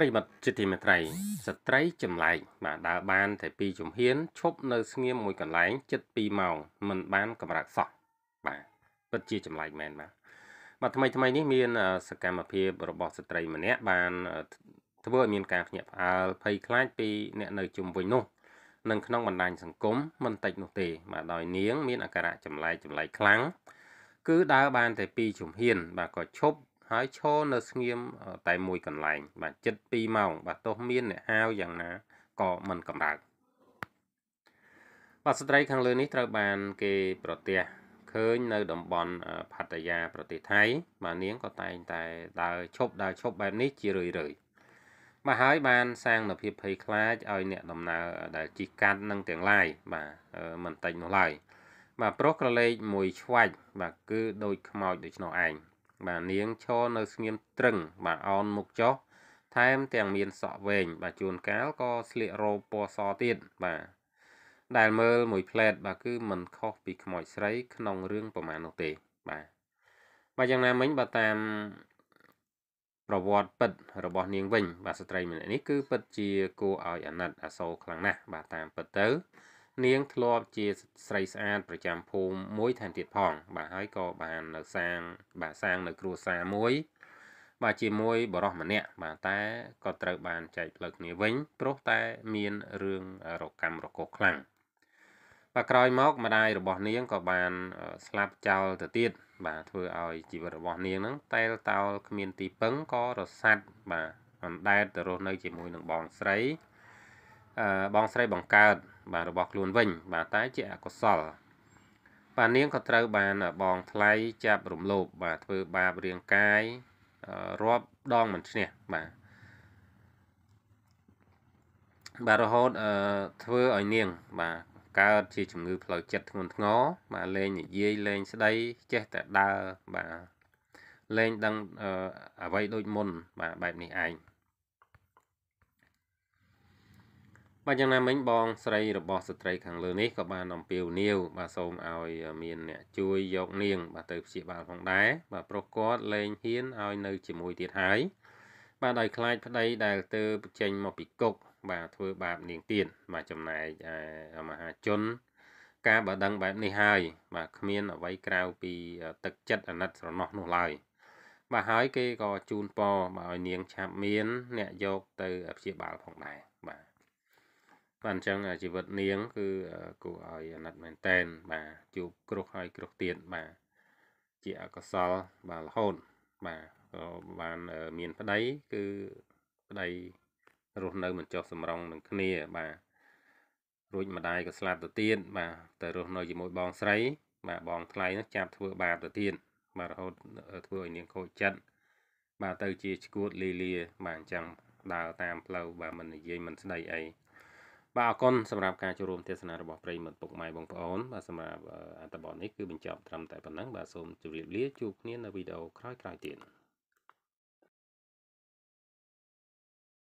ប្រិមត្តជាទីមេត្រីស្ត្រីចម្លែកបាទដើរបានតែពីជំហានឈប់នៅស្ងៀមមួយកន្លែងចិត្ត2ម៉ោងមិនបានកម្រើកសោះបាទពិតជាចម្លែកមែនបាទបាទថ្មីថ្មីនេះមានសកម្មភាពរបស់ស្ត្រីម្នាក់បានធ្វើឲ្យមានការភ្ញាក់ផ្អើលភ័យខ្លាចពីអ្នកនៅជុំវិញនោះនិងក្នុងបណ្ដាញសង្គមមិនតិចនោះទេបាទដោយនាងមានអាការៈចម្លែកចម្លែកខ្លាំងគឺដើរបានតែពីជំហានបាទក៏ឈប់ហើយឈរនៅស្ងៀមតែមួយកន្លែងបាទជិត2ម៉ោងបាទទោះមានអ្នកហាវយ៉ាងណាក៏មិនកម្រើកបាទស្ត្រីខាងលើនេះត្រូវបាន គេប្រទះឃើញនៅតំបន់ ផាតាយា ប្រទេសថៃ បាទនាងក៏តែងតែ ដើរឈប់ដើរឈប់បែបនេះជារឿយរឿយបាទហើយ បាន សាងនូវភាពភ័យខ្លាចឲ្យអ្នកដំណើរដែលជិះកាត់នឹងទាំងឡាយបាទមិនតិចនោះឡើយបាទប្រុសក្រឡេកមួយឆ្វាច់បាទគឺដូចខ្មោចដូច្នោះឯងបាទនាងឈរនៅស្ងៀមត្រឹង បាទអោនមុខចុះថែមទាំងមានសក់វែងបាទជួនកាលក៏ស្លៀករ៉ូបពណ៌សទៀតបាទដែលមើលមួយផ្លែតបាទគឺមិនខុសពីខ្មោចស្រីក្នុងរឿងប្រមាណនោះទេបាទបាទយ៉ាងណាមិញបាទតាមប្រវត្តិពិតរបស់នាងវិញ បាទស្ត្រីម្នាក់នេះគឺពិតជាគួរឲ្យអាណិតអាសូរខ្លាំងណាស់បាទតាមពិតទៅនាងធ្លាប់ជាស្រីស្អាតប្រចាំភូមិមួយថែមទៀតផង បាទហើយក៏បាននៅសាងបាទសាងនៅគ្រួសារមួយ បាទជាមួយបរិសម្នាក់បាទតែក៏ត្រូវបានចែកផ្លូវគ្នាវិញព្រោះតែមានរឿងរកម្មរកុសខ្លាំងបាទក្រោយមកម្ដាយរបស់នាងក៏បាន ស្លាប់ចោលទៅទៀតបាទធ្វើឲ្យជីវិតរបស់ នាងហ្នឹងតែលតោលគ្មានទីពឹងក៏រសាត់បាទអណ្ដែតទៅរស់នៅជាមួយនឹងបងស្រីអឺបងស្រីបង្កើតបាទរបស់ខ្លួនវិញ បាទតែ ជាអកុសលបាទនាងក៏ត្រូវ បានបងថ្លៃចាប់រំលោភបាទធ្វើបាបរាងកាយរាប់ដងមិនឈ្នះបាទបាទរហូតអឺធ្វើឲ្យនាង បាទកើតជាជំងឺផ្លូវចិត្តធ្ងន់ធ្ងរបាទលែងនិយាយលែងស្ដី ចេះតែដើរបាទលែងដឹងអ្វីដូចមុន បាទបែបនេះឯងបាទយ៉ាងណាមិញបងស្រីរបស់ស្ត្រីខាងលើនេះក៏បានអំពាវនាវបាទសូមឲ្យមានអ្នកជួយយកនាង បាទទៅព្យាបាលផងដែរបាទប្រុសគាត់លែងហ៊ានឲ្យនៅជាមួយទៀតហើយបាទដោយខ្លាចប្តីដែលទៅបញ្ចេញមកពីគុកបាទធ្វើបាបនាងទៀតបាទចំណែកមហាជន ការបើដឹងបែបនេះហើយបាទគ្មាន អ្វីក្រៅពីទឹកចិត្តអាណិតស្រណោះនោះឡើយបាទហើយគេក៏ជូនពរមកឲ្យនាងឆាប់មាន អ្នកយកទៅព្យាបាលផងដែរបាទអញ្ចឹងជីវិតនាងគឺគួរឲ្យអាណិតមែនតែន បាទជួបគ្រោះហើយគ្រោះទៀតបាទជាអកុសលបាទរហូតបាទក៏បានមានប្តីគឺប្តីរស់នៅ មិនចុះសម្រុងនឹងគ្នា បាទរួចម្ដាយក៏ស្លាប់ទៅទៀតបាទទៅរស់នៅជាមួយបងស្រី បាទបងថ្លៃនោះចាប់ធ្វើបាបទៅទៀតបាទរហូតធ្វើឲ្យនាងខូចចិត្តបាទទៅជាឈួតលីលា បាទអញ្ចឹងដើរតាមផ្លូវបាទមិននិយាយមិនស្ដីអីបាទអរគុណសម្រាប់ការចូលរួមទេសនារបស់ប្រិយមិត្តពុកម៉ែបងប្អូនបាទសម្រាប់អត្ថបទនេះគឺបញ្ចប់ត្រឹមតែប៉ុណ្ណឹងបាទសូមជម្រាបលាជួបគ្នានៅវីដេអូក្រោយៗទៀត